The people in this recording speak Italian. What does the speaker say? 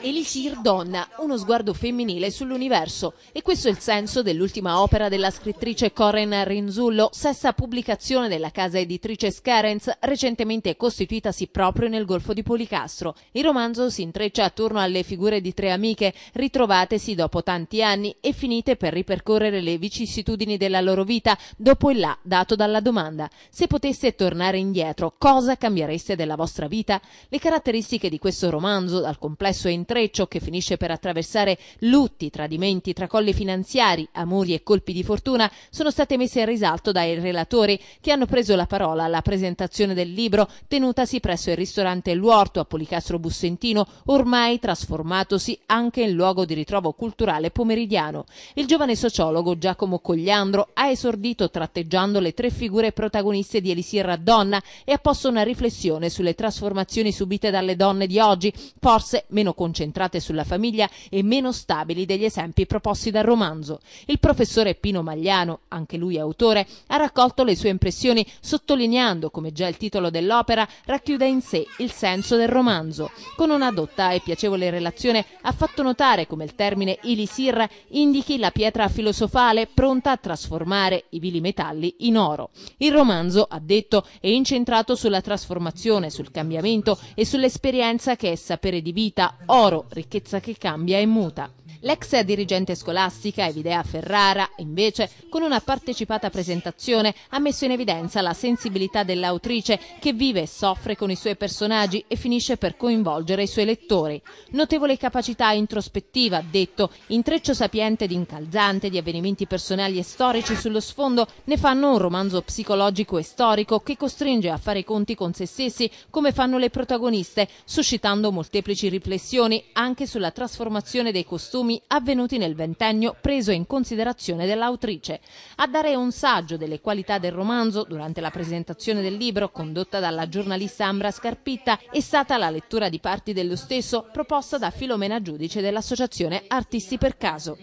Elisir Donna, uno sguardo femminile sull'universo e questo è il senso dell'ultima opera della scrittrice Coren Rinzullo, sesta pubblicazione della casa editrice Scarens, recentemente costituitasi proprio nel Golfo di Policastro. Il romanzo si intreccia attorno alle figure di tre amiche ritrovatesi dopo tanti anni e finite per ripercorrere le vicissitudini della loro vita dopo il là dato dalla domanda. Se poteste tornare indietro, cosa cambiereste della vostra vita? Le caratteristiche di questo questo romanzo dal complesso intreccio che finisce per attraversare lutti, tradimenti, tracolli finanziari, amori e colpi di fortuna sono state messe in risalto dai relatori che hanno preso la parola alla presentazione del libro tenutasi presso il ristorante L'Uorto a Policastro Bussentino, ormai trasformatosi anche in luogo di ritrovo culturale pomeridiano. Il giovane sociologo Giacomo Cogliandro ha esordito tratteggiando le tre figure protagoniste di Elisir Raddonna e ha posto una riflessione sulle trasformazioni subite dalle donne di oggi, forse meno concentrate sulla famiglia e meno stabili degli esempi proposti dal romanzo. Il professore Pino Magliano, anche lui autore, ha raccolto le sue impressioni sottolineando come già il titolo dell'opera racchiuda in sé il senso del romanzo. Con una dotta e piacevole relazione ha fatto notare come il termine ilisir indichi la pietra filosofale pronta a trasformare i vili metalli in oro. Il romanzo, ha detto, è incentrato sulla trasformazione, sul cambiamento e sull'esperienza ricchezza che è sapere di vita, oro, ricchezza che cambia e muta. L'ex dirigente scolastica Evidea Ferrara, invece, con una partecipata presentazione, ha messo in evidenza la sensibilità dell'autrice che vive e soffre con i suoi personaggi e finisce per coinvolgere i suoi lettori. Notevole capacità introspettiva, ha detto, intreccio sapiente ed incalzante di avvenimenti personali e storici sullo sfondo ne fanno un romanzo psicologico e storico che costringe a fare i conti con se stessi come fanno le protagoniste, suscitando suscitando molteplici riflessioni anche sulla trasformazione dei costumi avvenuti nel ventennio preso in considerazione dell'autrice. A dare un saggio delle qualità del romanzo durante la presentazione del libro condotta dalla giornalista Ambra Scarpitta è stata la lettura di parti dello stesso proposta da Filomena Giudice dell'Associazione Artisti per Caso.